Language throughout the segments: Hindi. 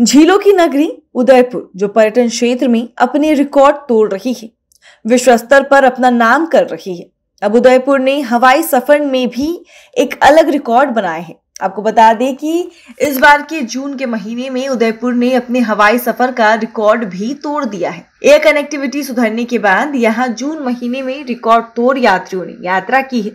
झीलों की नगरी उदयपुर जो पर्यटन क्षेत्र में अपने रिकॉर्ड तोड़ रही है विश्व स्तर पर अपना नाम कर रही है अब उदयपुर ने हवाई सफर में भी एक अलग रिकॉर्ड बनाए हैं आपको बता दें कि इस बार के जून के महीने में उदयपुर ने अपने हवाई सफर का रिकॉर्ड भी तोड़ दिया है एयर कनेक्टिविटी सुधरने के बाद यहां जून महीने में रिकॉर्ड तोड़ यात्रियों ने यात्रा की है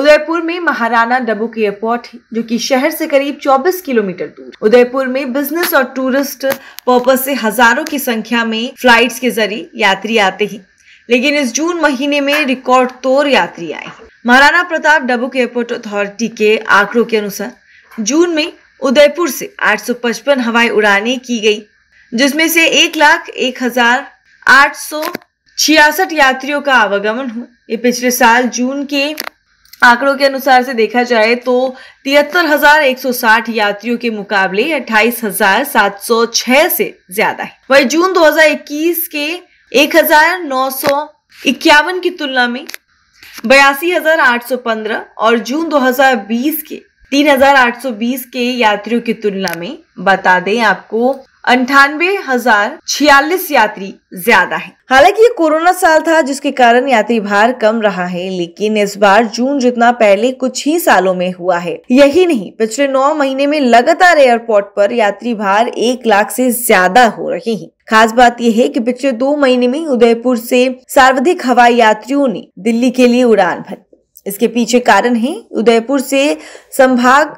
उदयपुर में महाराणा डबुक एयरपोर्ट जो कि शहर से करीब 24 किलोमीटर दूर उदयपुर में बिजनेस और टूरिस्ट पर्पज से हजारों की संख्या में फ्लाइट्स के जरिए यात्री आते हैं लेकिन इस जून महीने में रिकॉर्ड तोड़ यात्री आए महाराणा प्रताप डबुक एयरपोर्ट अथॉरिटी के आंकड़ों के अनुसार जून में उदयपुर से 855 हवाई उड़ानें की गई जिसमें से एक लाख एक हजार आठ सौ छियासठ यात्रियों का आवागमन हुआ ये पिछले साल जून के आंकड़ों के अनुसार से देखा जाए तो तिहत्तर हजार एक सौ साठ यात्रियों के मुकाबले अट्ठाईस हजार सात सौ छह से ज्यादा है वही जून 2021 के एक हजार नौ सौ इक्यावन की तुलना में बयासी हजार आठ सौ पंद्रह और जून 2020 के 3,820 के यात्रियों की तुलना में बता दें आपको अंठानवे हजार छियालीस यात्री ज्यादा है हालांकि ये कोरोना साल था जिसके कारण यात्री भार कम रहा है लेकिन इस बार जून जितना पहले कुछ ही सालों में हुआ है यही नहीं पिछले नौ महीने में लगातार एयरपोर्ट पर यात्री भार एक लाख से ज्यादा हो रहे हैं खास बात यह है कि पिछले दो महीने में उदयपुर से सर्वाधिक हवाई यात्रियों ने दिल्ली के लिए उड़ान भरी इसके पीछे कारण है उदयपुर से संभाग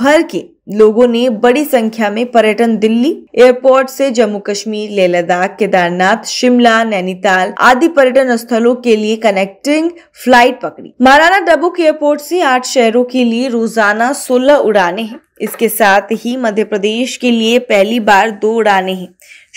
भर के लोगों ने बड़ी संख्या में पर्यटन दिल्ली एयरपोर्ट से जम्मू कश्मीर लेह लद्दाख केदारनाथ शिमला नैनीताल आदि पर्यटन स्थलों के लिए कनेक्टिंग फ्लाइट पकड़ी महाराणा डबुक एयरपोर्ट से आठ शहरों के लिए रोजाना सोलह उड़ाने हैं इसके साथ ही मध्य प्रदेश के लिए पहली बार दो उड़ाने हैं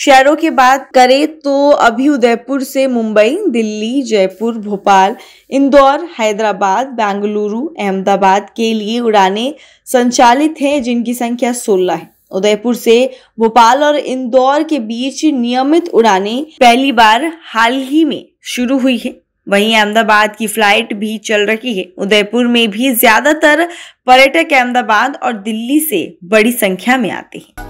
शहरों की बात करें तो अभी उदयपुर से मुंबई दिल्ली जयपुर भोपाल इंदौर हैदराबाद बेंगलुरु अहमदाबाद के लिए उड़ाने संचालित हैं जिनकी संख्या 16 है उदयपुर से भोपाल और इंदौर के बीच नियमित उड़ानें पहली बार हाल ही में शुरू हुई है वहीं अहमदाबाद की फ्लाइट भी चल रही है उदयपुर में भी ज्यादातर पर्यटक अहमदाबाद और दिल्ली से बड़ी संख्या में आते हैं